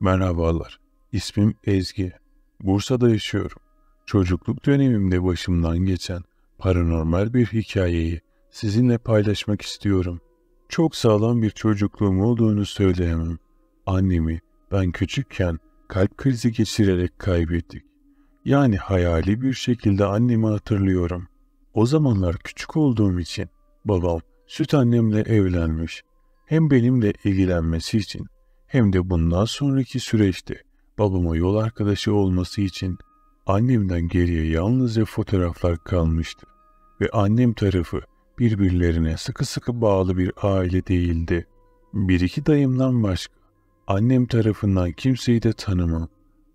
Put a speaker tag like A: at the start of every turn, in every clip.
A: Merhabalar, ismim Ezgi. Bursa'da yaşıyorum. Çocukluk dönemimde başımdan geçen paranormal bir hikayeyi sizinle paylaşmak istiyorum. Çok sağlam bir çocukluğum olduğunu söyleyemem. Annemi ben küçükken kalp krizi geçirerek kaybettik. Yani hayali bir şekilde annemi hatırlıyorum. O zamanlar küçük olduğum için babam süt annemle evlenmiş. Hem benimle ilgilenmesi için hem de bundan sonraki süreçte babama yol arkadaşı olması için annemden geriye yalnızca fotoğraflar kalmıştı ve annem tarafı birbirlerine sıkı sıkı bağlı bir aile değildi. Bir iki dayımdan başka annem tarafından kimseyi de tanımam.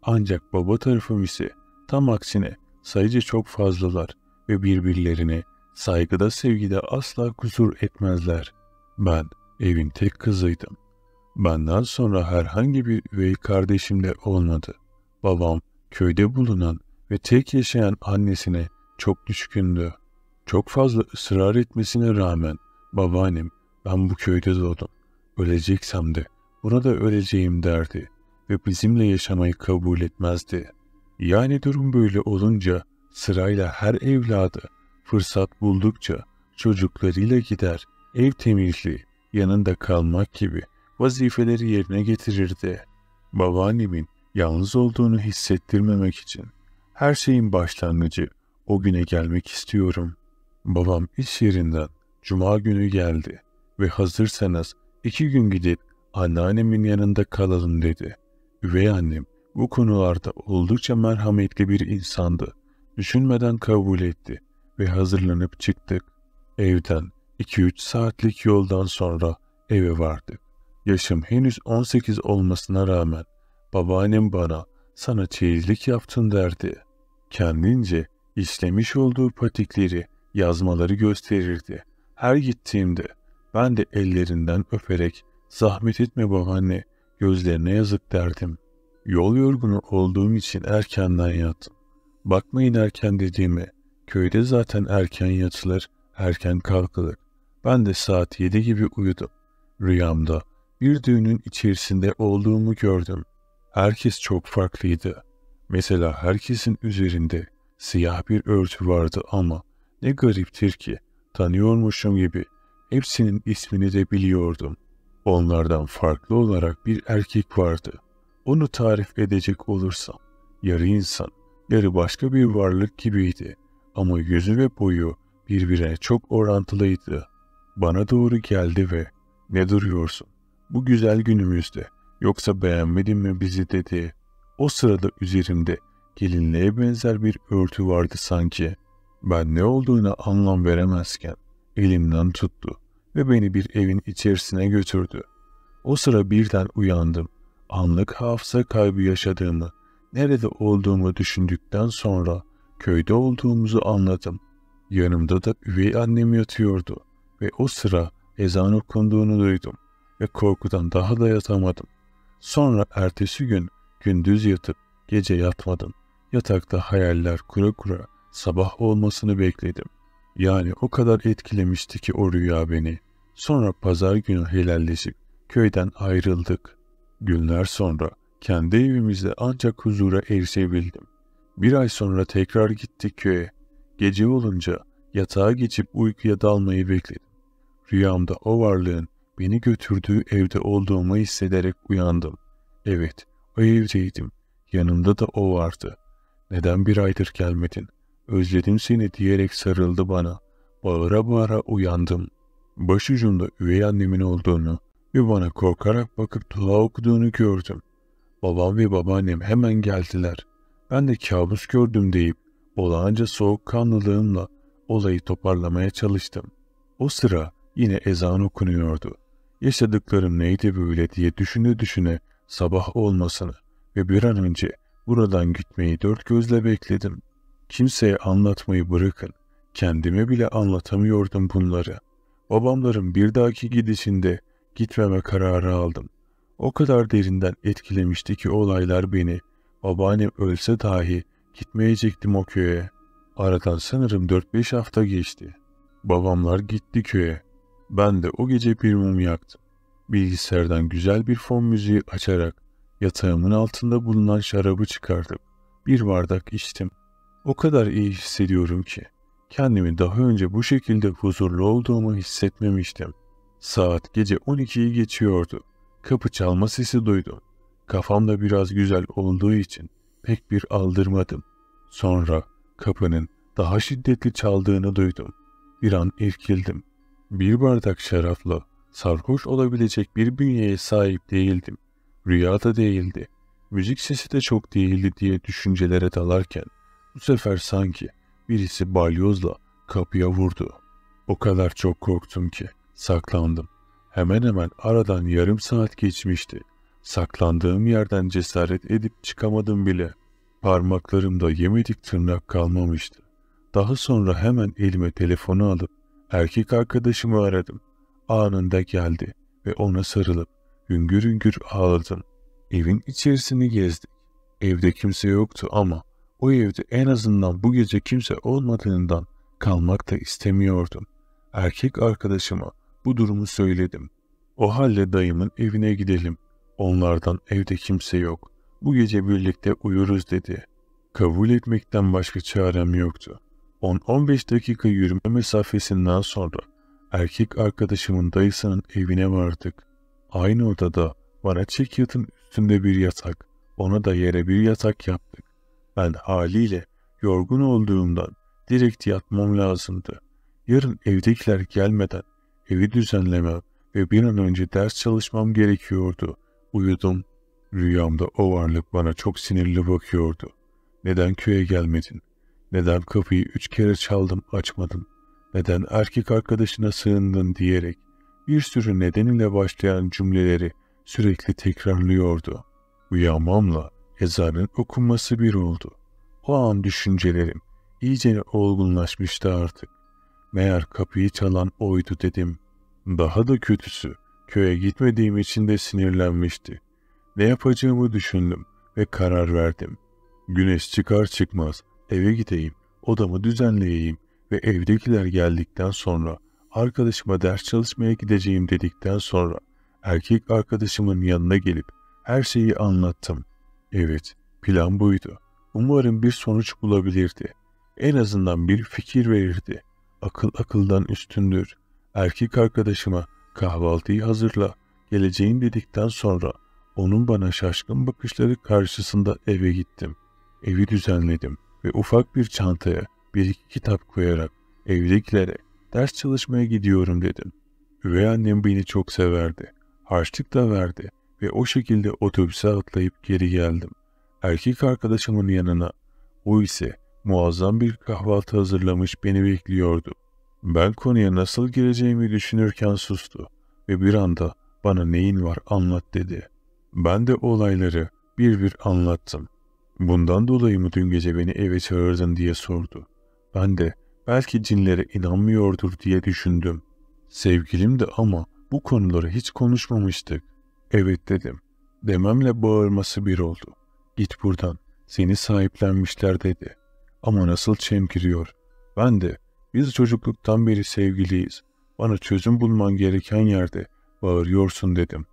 A: Ancak baba tarafım ise tam aksine sayıca çok fazlalar ve birbirlerine saygıda sevgide asla kusur etmezler. Ben evin tek kızıydım Benden sonra herhangi bir üvey kardeşim de olmadı. Babam köyde bulunan ve tek yaşayan annesine çok düşkündü. Çok fazla ısrar etmesine rağmen babaannem ben bu köyde doğdum. Öleceksem de burada öleceğim derdi ve bizimle yaşamayı kabul etmezdi. Yani durum böyle olunca sırayla her evladı fırsat buldukça çocuklarıyla gider ev temizliği yanında kalmak gibi vazifeleri yerine getirirdi. Babaannemin yalnız olduğunu hissettirmemek için her şeyin başlangıcı o güne gelmek istiyorum. Babam iş yerinden cuma günü geldi ve hazırsanız iki gün gidip anneannemin yanında kalalım dedi. Üvey annem bu konularda oldukça merhametli bir insandı. Düşünmeden kabul etti ve hazırlanıp çıktık. Evden 2-3 saatlik yoldan sonra eve vardık. Yaşım henüz 18 olmasına rağmen babaannem bana sana çeyizlik yaptın derdi. Kendince işlemiş olduğu patikleri, yazmaları gösterirdi. Her gittiğimde ben de ellerinden öperek zahmet etme babaanne gözlerine yazık derdim. Yol yorgunu olduğum için erkenden yattım. Bakmayın erken dediğime, köyde zaten erken yatılır, erken kalkılır. Ben de saat yedi gibi uyudum. Rüyamda bir düğünün içerisinde olduğumu gördüm. Herkes çok farklıydı. Mesela herkesin üzerinde siyah bir örtü vardı ama ne gariptir ki tanıyormuşum gibi hepsinin ismini de biliyordum. Onlardan farklı olarak bir erkek vardı. Onu tarif edecek olursam yarı insan, yarı başka bir varlık gibiydi ama yüzü ve boyu birbirine çok orantılıydı. Bana doğru geldi ve ne duruyorsun bu güzel günümüzde yoksa beğenmedin mi bizi dedi. O sırada üzerimde gelinliğe benzer bir örtü vardı sanki. Ben ne olduğuna anlam veremezken elimden tuttu ve beni bir evin içerisine götürdü. O sıra birden uyandım. Anlık hafıza kaybı yaşadığımı, nerede olduğumu düşündükten sonra köyde olduğumuzu anladım. Yanımda da üvey annem yatıyordu ve o sıra ezan okunduğunu duydum ve korkudan daha da yatamadım. Sonra ertesi gün gündüz yatıp gece yatmadım. Yatakta hayaller kura kura sabah olmasını bekledim. Yani o kadar etkilemişti ki o rüya beni. Sonra pazar günü helalleşip köyden ayrıldık. Günler sonra kendi evimizde ancak huzura erişebildim. Bir ay sonra tekrar gittik köye. Gece olunca yatağa geçip uykuya dalmayı bekledim. Rüyamda o varlığın Beni götürdüğü evde olduğumu hissederek uyandım. Evet, o evdeydim. Yanımda da o vardı. Neden bir aydır gelmedin? Özledim seni diyerek sarıldı bana. Bağıra bağıra uyandım. Başucumda üvey annemin olduğunu ve bana korkarak bakıp dua okuduğunu gördüm. Babam ve babaannem hemen geldiler. Ben de kabus gördüm deyip olağanca soğukkanlılığımla olayı toparlamaya çalıştım. O sıra yine ezan okunuyordu. Yaşadıklarım neydi böyle diye düşüne düşüne sabah olmasını ve bir an önce buradan gitmeyi dört gözle bekledim. Kimseye anlatmayı bırakın. Kendime bile anlatamıyordum bunları. Babamların bir dahaki gidişinde gitmeme kararı aldım. O kadar derinden etkilemişti ki olaylar beni. Babaannem ölse dahi gitmeyecektim o köye. Aradan sanırım 4-5 hafta geçti. Babamlar gitti köye. Ben de o gece bir mum yaktım. Bilgisayardan güzel bir fon müziği açarak yatağımın altında bulunan şarabı çıkardım. Bir bardak içtim. O kadar iyi hissediyorum ki kendimi daha önce bu şekilde huzurlu olduğumu hissetmemiştim. Saat gece 12'yi geçiyordu. Kapı çalma sesi duydum. Kafam da biraz güzel olduğu için pek bir aldırmadım. Sonra kapının daha şiddetli çaldığını duydum. Bir an irkildim. Bir bardak şarapla sarhoş olabilecek bir bünyeye sahip değildim. Rüyada değildi. Müzik sesi de çok değildi diye düşüncelere dalarken bu sefer sanki birisi balyozla kapıya vurdu. O kadar çok korktum ki saklandım. Hemen hemen aradan yarım saat geçmişti. Saklandığım yerden cesaret edip çıkamadım bile. Parmaklarımda yemedik tırnak kalmamıştı. Daha sonra hemen elime telefonu alıp Erkek arkadaşımı aradım. Anında geldi ve ona sarılıp hüngür hüngür ağladım. Evin içerisini gezdik. Evde kimse yoktu ama o evde en azından bu gece kimse olmadığından kalmak da istemiyordum. Erkek arkadaşıma bu durumu söyledim. O halde dayımın evine gidelim. Onlardan evde kimse yok. Bu gece birlikte uyuruz dedi. Kabul etmekten başka çarem yoktu. 10-15 dakika yürüme mesafesinden sonra erkek arkadaşımın dayısının evine vardık. Aynı odada bana çekyatın üstünde bir yatak, ona da yere bir yatak yaptık. Ben haliyle yorgun olduğumdan direkt yatmam lazımdı. Yarın evdekiler gelmeden evi düzenlemem ve bir an önce ders çalışmam gerekiyordu. Uyudum. Rüyamda o varlık bana çok sinirli bakıyordu. Neden köye gelmedin?'' Neden kapıyı üç kere çaldım açmadın? Neden erkek arkadaşına sığındın diyerek bir sürü nedeniyle başlayan cümleleri sürekli tekrarlıyordu. Uyanmamla ezanın okunması bir oldu. O an düşüncelerim iyice olgunlaşmıştı artık. Meğer kapıyı çalan oydu dedim. Daha da kötüsü köye gitmediğim için de sinirlenmişti. Ne yapacağımı düşündüm ve karar verdim. Güneş çıkar çıkmaz Eve gideyim, odamı düzenleyeyim ve evdekiler geldikten sonra arkadaşıma ders çalışmaya gideceğim dedikten sonra erkek arkadaşımın yanına gelip her şeyi anlattım. Evet, plan buydu. Umarım bir sonuç bulabilirdi. En azından bir fikir verirdi. Akıl akıldan üstündür. Erkek arkadaşıma kahvaltıyı hazırla, geleceğim dedikten sonra onun bana şaşkın bakışları karşısında eve gittim. Evi düzenledim ve ufak bir çantaya bir iki kitap koyarak evdekilere ders çalışmaya gidiyorum dedim. Üvey annem beni çok severdi. Harçlık da verdi ve o şekilde otobüse atlayıp geri geldim. Erkek arkadaşımın yanına. O ise muazzam bir kahvaltı hazırlamış beni bekliyordu. Ben konuya nasıl gireceğimi düşünürken sustu ve bir anda bana neyin var anlat dedi. Ben de olayları bir bir anlattım. Bundan dolayı mı dün gece beni eve çağırdın diye sordu. Ben de belki cinlere inanmıyordur diye düşündüm. Sevgilim de ama bu konuları hiç konuşmamıştık. Evet dedim. Dememle bağırması bir oldu. Git buradan. Seni sahiplenmişler dedi. Ama nasıl çemkiriyor. Ben de biz çocukluktan beri sevgiliyiz. Bana çözüm bulman gereken yerde bağırıyorsun dedim.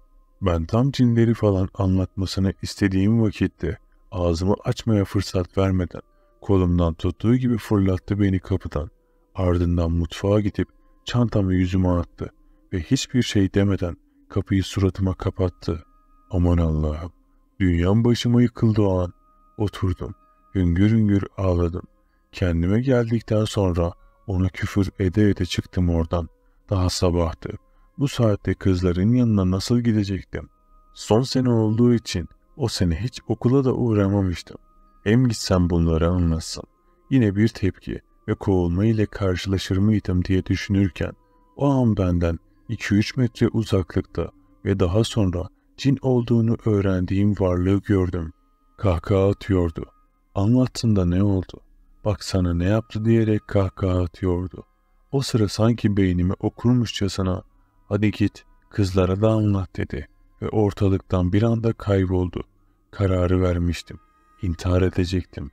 A: Ben tam cinleri falan anlatmasını istediğim vakitte Ağzımı açmaya fırsat vermeden kolumdan tuttuğu gibi fırlattı beni kapıdan. Ardından mutfağa gidip çantamı yüzüme attı ve hiçbir şey demeden kapıyı suratıma kapattı. Aman Allah'ım, dünyam başıma yıkıldı o an. Oturdum, hüngür hüngür ağladım. Kendime geldikten sonra ona küfür ede ede çıktım oradan. Daha sabahtı. Bu saatte kızların yanına nasıl gidecektim? Son sene olduğu için o sene hiç okula da uğramamıştım. Hem gitsem bunlara anlatsam. Yine bir tepki ve kovulma ile karşılaşır mıydım diye düşünürken o an benden 2-3 metre uzaklıkta ve daha sonra cin olduğunu öğrendiğim varlığı gördüm. Kahkaha atıyordu. Anlattın da ne oldu? Bak sana ne yaptı diyerek kahkaha atıyordu. O sıra sanki beynimi okurmuşçasına hadi git kızlara da anlat dedi ve ortalıktan bir anda kayboldu. Kararı vermiştim. İntihar edecektim.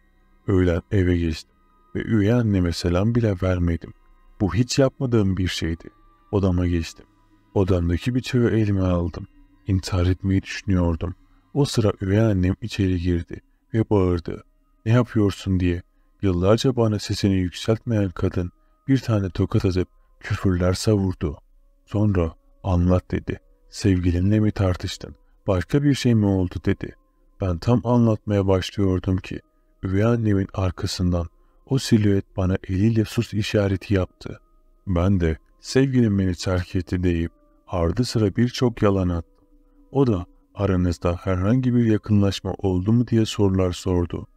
A: Öğlen eve geçtim ve üvey anneme selam bile vermedim. Bu hiç yapmadığım bir şeydi. Odama geçtim. Odamdaki bıçağı elime aldım. İntihar etmeyi düşünüyordum. O sıra üvey annem içeri girdi ve bağırdı. Ne yapıyorsun diye. Yıllarca bana sesini yükseltmeyen kadın bir tane tokat atıp küfürler savurdu. Sonra anlat dedi. Sevgilinle mi tartıştın? Başka bir şey mi oldu dedi. Ben tam anlatmaya başlıyordum ki üvey annemin arkasından o silüet bana eliyle sus işareti yaptı. Ben de sevgilim beni terk etti deyip ardı sıra birçok yalan attım. O da aranızda herhangi bir yakınlaşma oldu mu diye sorular sordu.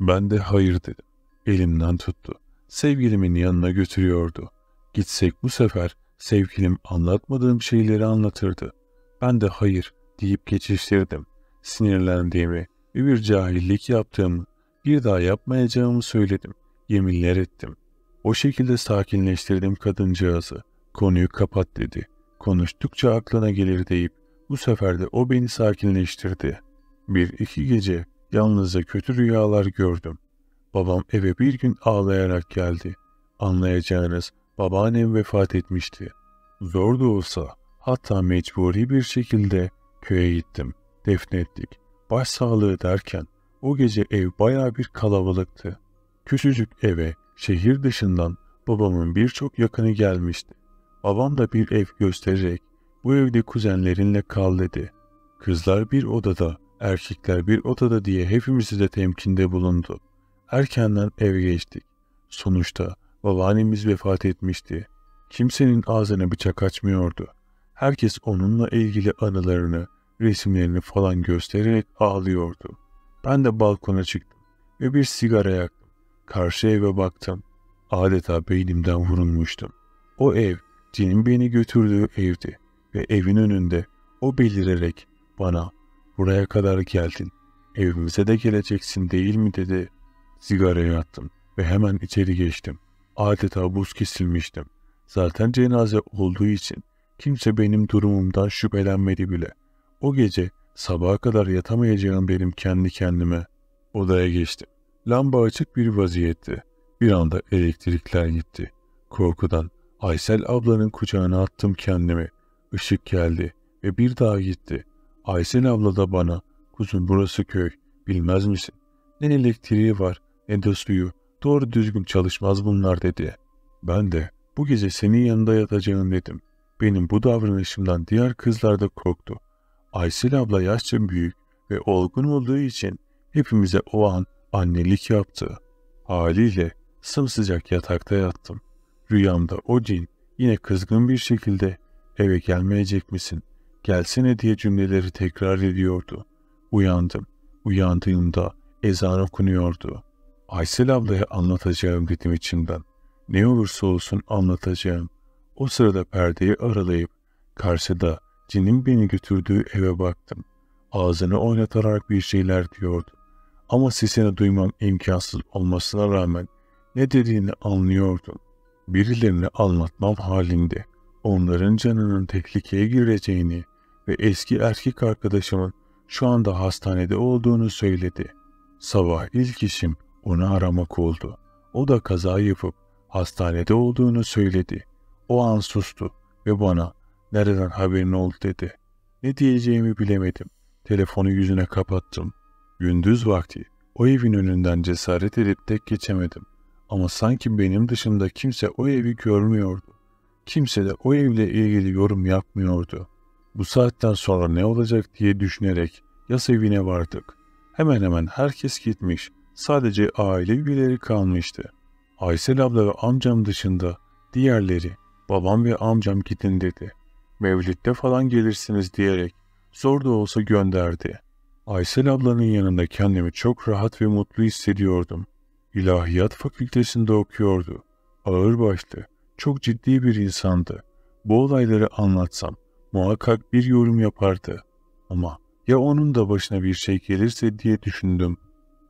A: Ben de hayır dedim. Elimden tuttu. Sevgilimin yanına götürüyordu. Gitsek bu sefer sevgilim anlatmadığım şeyleri anlatırdı. Ben de hayır deyip geçiştirdim sinirlendiğimi ve bir cahillik yaptığımı, bir daha yapmayacağımı söyledim. Yeminler ettim. O şekilde sakinleştirdim kadıncağızı. Konuyu kapat dedi. Konuştukça aklına gelir deyip bu sefer de o beni sakinleştirdi. Bir iki gece yalnızca kötü rüyalar gördüm. Babam eve bir gün ağlayarak geldi. Anlayacağınız babaannem vefat etmişti. Zor da olsa hatta mecburi bir şekilde köye gittim defnettik. Başsağlığı derken o gece ev baya bir kalabalıktı. Küçücük eve şehir dışından babamın birçok yakını gelmişti. Babam da bir ev göstererek bu evde kuzenlerinle kal dedi. Kızlar bir odada, erkekler bir odada diye hepimizi de temkinde bulundu. Erkenden ev geçtik. Sonuçta babaannemiz vefat etmişti. Kimsenin ağzına bıçak açmıyordu. Herkes onunla ilgili anılarını, resimlerini falan göstererek ağlıyordu. Ben de balkona çıktım ve bir sigara yaktım. Karşı eve baktım. Adeta beynimden vurulmuştum. O ev, cinin beni götürdüğü evdi ve evin önünde o belirerek bana buraya kadar geldin, evimize de geleceksin değil mi dedi. Sigarayı attım ve hemen içeri geçtim. Adeta buz kesilmiştim. Zaten cenaze olduğu için kimse benim durumumdan şüphelenmedi bile. O gece sabaha kadar yatamayacağım benim kendi kendime. Odaya geçtim. Lamba açık bir vaziyette. Bir anda elektrikler gitti. Korkudan Aysel ablanın kucağına attım kendimi. Işık geldi ve bir daha gitti. Aysel abla da bana, kuzum burası köy, bilmez misin? Ne elektriği var, ne de suyu, doğru düzgün çalışmaz bunlar dedi. Ben de bu gece senin yanında yatacağım dedim. Benim bu davranışımdan diğer kızlar da korktu. Aysel abla yaşça büyük ve olgun olduğu için hepimize o an annelik yaptı. Haliyle sımsıcak yatakta yattım. Rüyamda o cin yine kızgın bir şekilde eve gelmeyecek misin, gelsene diye cümleleri tekrar ediyordu. Uyandım. Uyandığımda ezan okunuyordu. Aysel ablaya anlatacağım dedim içimden. Ne olursa olsun anlatacağım. O sırada perdeyi aralayıp karşıda Cinin beni götürdüğü eve baktım. Ağzını oynatarak bir şeyler diyordu. Ama sesini duymam imkansız olmasına rağmen ne dediğini anlıyordum. Birilerini anlatmam halinde onların canının tehlikeye gireceğini ve eski erkek arkadaşımın şu anda hastanede olduğunu söyledi. Sabah ilk işim onu aramak oldu. O da kaza yapıp hastanede olduğunu söyledi. O an sustu ve bana Nereden haberin oldu dedi. Ne diyeceğimi bilemedim. Telefonu yüzüne kapattım. Gündüz vakti o evin önünden cesaret edip tek geçemedim. Ama sanki benim dışımda kimse o evi görmüyordu. Kimse de o evle ilgili yorum yapmıyordu. Bu saatten sonra ne olacak diye düşünerek yas evine vardık. Hemen hemen herkes gitmiş. Sadece aile üyeleri kalmıştı. Aysel abla ve amcam dışında diğerleri babam ve amcam gidin dedi mevlitte falan gelirsiniz diyerek zor da olsa gönderdi. Aysel ablanın yanında kendimi çok rahat ve mutlu hissediyordum. İlahiyat fakültesinde okuyordu. Ağırbaşlı, çok ciddi bir insandı. Bu olayları anlatsam muhakkak bir yorum yapardı. Ama ya onun da başına bir şey gelirse diye düşündüm.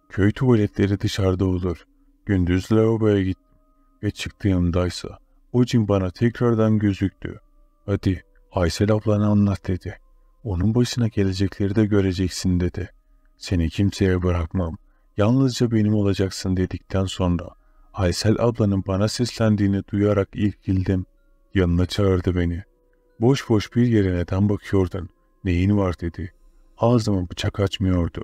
A: Köy tuvaletleri dışarıda olur. Gündüz lavaboya gittim ve çıktığımdaysa o cin bana tekrardan gözüktü. Hadi Aysel ablana anlat dedi. Onun başına gelecekleri de göreceksin dedi. Seni kimseye bırakmam. Yalnızca benim olacaksın dedikten sonra Aysel ablanın bana seslendiğini duyarak ilk girdim. Yanına çağırdı beni. Boş boş bir yere neden bakıyordun? Neyin var dedi. Ağzıma bıçak açmıyordu.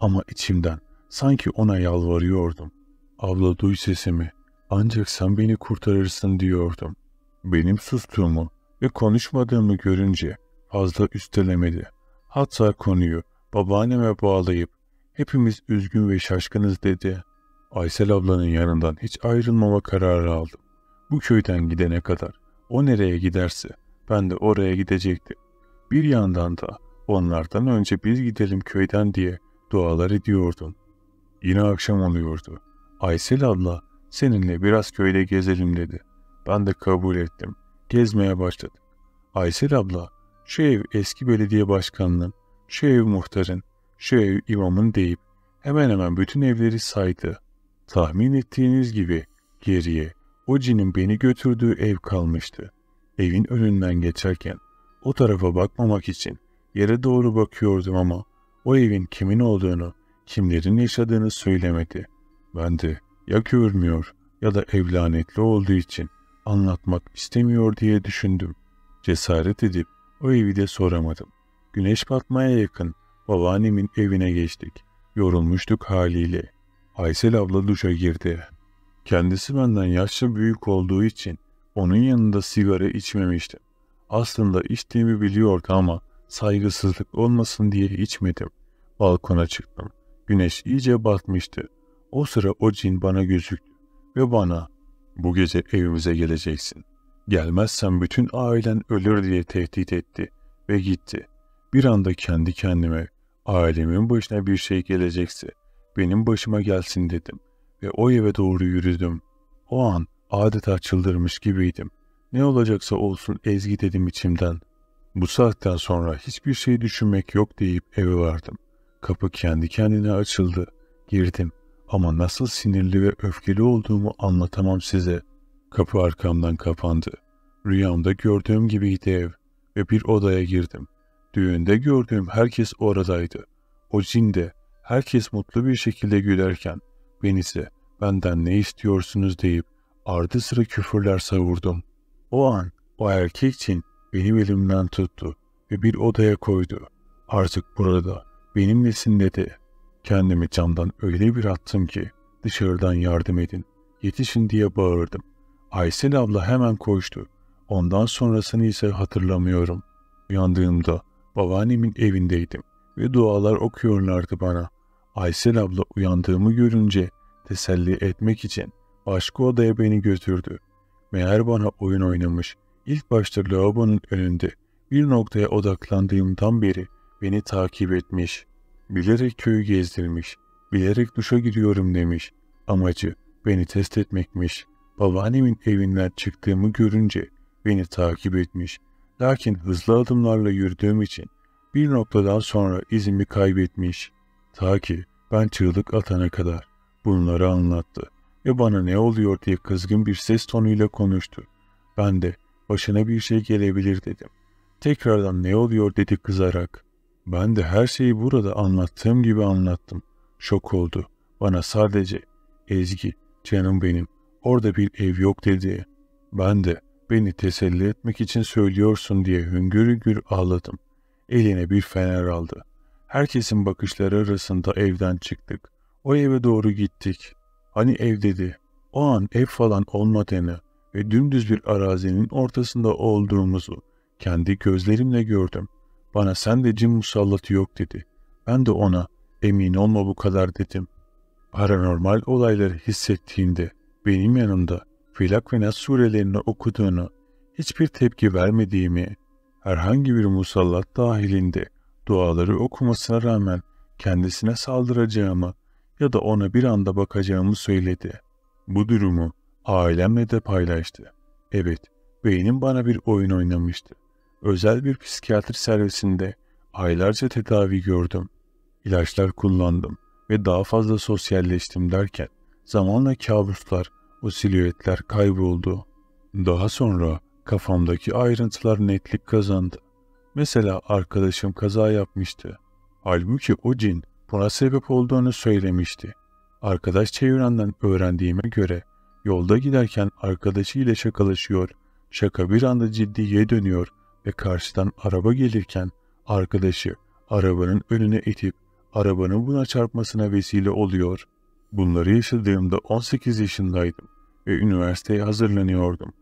A: Ama içimden sanki ona yalvarıyordum. Abla duy sesimi. Ancak sen beni kurtarırsın diyordum. Benim sustuğumu, ve konuşmadığımı görünce fazla üstelemedi. Hatta konuyu babaanneme bağlayıp hepimiz üzgün ve şaşkınız dedi. Aysel ablanın yanından hiç ayrılmama kararı aldım. Bu köyden gidene kadar o nereye giderse ben de oraya gidecektim. Bir yandan da onlardan önce biz gidelim köyden diye dualar ediyordum. Yine akşam oluyordu. Aysel abla seninle biraz köyde gezelim dedi. Ben de kabul ettim.'' Gezmeye başladık. Aysel abla, şu ev eski belediye başkanının, şu ev muhtarın, şu ev imamın deyip hemen hemen bütün evleri saydı. Tahmin ettiğiniz gibi geriye o cinin beni götürdüğü ev kalmıştı. Evin önünden geçerken o tarafa bakmamak için yere doğru bakıyordum ama o evin kimin olduğunu, kimlerin yaşadığını söylemedi. Ben de ya görmüyor ya da ev lanetli olduğu için anlatmak istemiyor diye düşündüm. Cesaret edip o evi de soramadım. Güneş batmaya yakın babaannemin evine geçtik. Yorulmuştuk haliyle. Aysel abla duşa girdi. Kendisi benden yaşça büyük olduğu için onun yanında sigara içmemiştim. Aslında içtiğimi biliyordu ama saygısızlık olmasın diye içmedim. Balkona çıktım. Güneş iyice batmıştı. O sıra o cin bana gözüktü ve bana bu gece evimize geleceksin. Gelmezsen bütün ailen ölür diye tehdit etti ve gitti. Bir anda kendi kendime ailemin başına bir şey gelecekse benim başıma gelsin dedim ve o eve doğru yürüdüm. O an adeta çıldırmış gibiydim. Ne olacaksa olsun ezgi dedim içimden. Bu saatten sonra hiçbir şey düşünmek yok deyip eve vardım. Kapı kendi kendine açıldı. Girdim. Ama nasıl sinirli ve öfkeli olduğumu anlatamam size. Kapı arkamdan kapandı. Rüyamda gördüğüm gibiydi ev ve bir odaya girdim. Düğünde gördüğüm herkes oradaydı. O cinde herkes mutlu bir şekilde gülerken ben ise benden ne istiyorsunuz deyip ardı sıra küfürler savurdum. O an o erkek için benim elimden tuttu ve bir odaya koydu. Artık burada benimlesin dedi. Kendimi camdan öyle bir attım ki dışarıdan yardım edin, yetişin diye bağırdım. Aysel abla hemen koştu. Ondan sonrasını ise hatırlamıyorum. Uyandığımda babaannemin evindeydim ve dualar okuyorlardı bana. Aysel abla uyandığımı görünce teselli etmek için başka odaya beni götürdü. Meğer bana oyun oynamış. İlk başta lavabonun önünde bir noktaya odaklandığımdan beri beni takip etmiş.'' Bilerek köyü gezdirmiş, bilerek duşa giriyorum demiş. Amacı beni test etmekmiş. Babaannemin evinden çıktığımı görünce beni takip etmiş. Lakin hızlı adımlarla yürüdüğüm için bir noktadan sonra izimi kaybetmiş. Ta ki ben çığlık atana kadar bunları anlattı ve bana ne oluyor diye kızgın bir ses tonuyla konuştu. Ben de başına bir şey gelebilir dedim. Tekrardan ne oluyor dedi kızarak. Ben de her şeyi burada anlattığım gibi anlattım. Şok oldu. Bana sadece Ezgi, canım benim, orada bir ev yok dedi. Ben de beni teselli etmek için söylüyorsun diye hüngür hüngür ağladım. Eline bir fener aldı. Herkesin bakışları arasında evden çıktık. O eve doğru gittik. Hani ev dedi. O an ev falan olmadığını ve dümdüz bir arazinin ortasında olduğumuzu kendi gözlerimle gördüm. Bana sen de cin musallatı yok dedi. Ben de ona emin olma bu kadar dedim. Paranormal olayları hissettiğinde benim yanımda Filak ve Nas surelerini okuduğunu, hiçbir tepki vermediğimi, herhangi bir musallat dahilinde duaları okumasına rağmen kendisine saldıracağımı ya da ona bir anda bakacağımı söyledi. Bu durumu ailemle de paylaştı. Evet, beynim bana bir oyun oynamıştı. Özel bir psikiyatri servisinde aylarca tedavi gördüm. ilaçlar kullandım ve daha fazla sosyalleştim derken zamanla kabuslar, o silüetler kayboldu. Daha sonra kafamdaki ayrıntılar netlik kazandı. Mesela arkadaşım kaza yapmıştı. Halbuki o cin buna sebep olduğunu söylemişti. Arkadaş çevrenden öğrendiğime göre yolda giderken arkadaşı ile şakalaşıyor, şaka bir anda ciddiye dönüyor ve karşıdan araba gelirken arkadaşı arabanın önüne itip arabanın buna çarpmasına vesile oluyor. Bunları yaşadığımda 18 yaşındaydım ve üniversiteye hazırlanıyordum.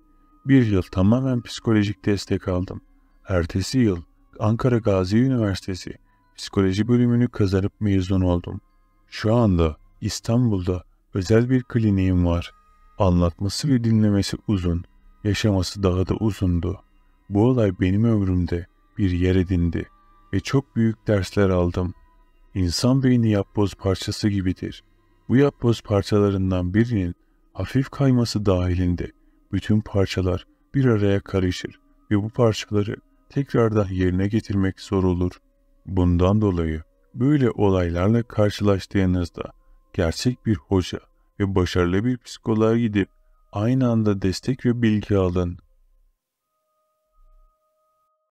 A: Bir yıl tamamen psikolojik destek aldım. Ertesi yıl Ankara Gazi Üniversitesi psikoloji bölümünü kazanıp mezun oldum. Şu anda İstanbul'da özel bir kliniğim var. Anlatması ve dinlemesi uzun, yaşaması daha da uzundu. Bu olay benim ömrümde bir yer edindi ve çok büyük dersler aldım. İnsan beyni yapboz parçası gibidir. Bu yapboz parçalarından birinin hafif kayması dahilinde bütün parçalar bir araya karışır ve bu parçaları tekrardan yerine getirmek zor olur. Bundan dolayı böyle olaylarla karşılaştığınızda gerçek bir hoca ve başarılı bir psikoloğa gidip aynı anda destek ve bilgi alın.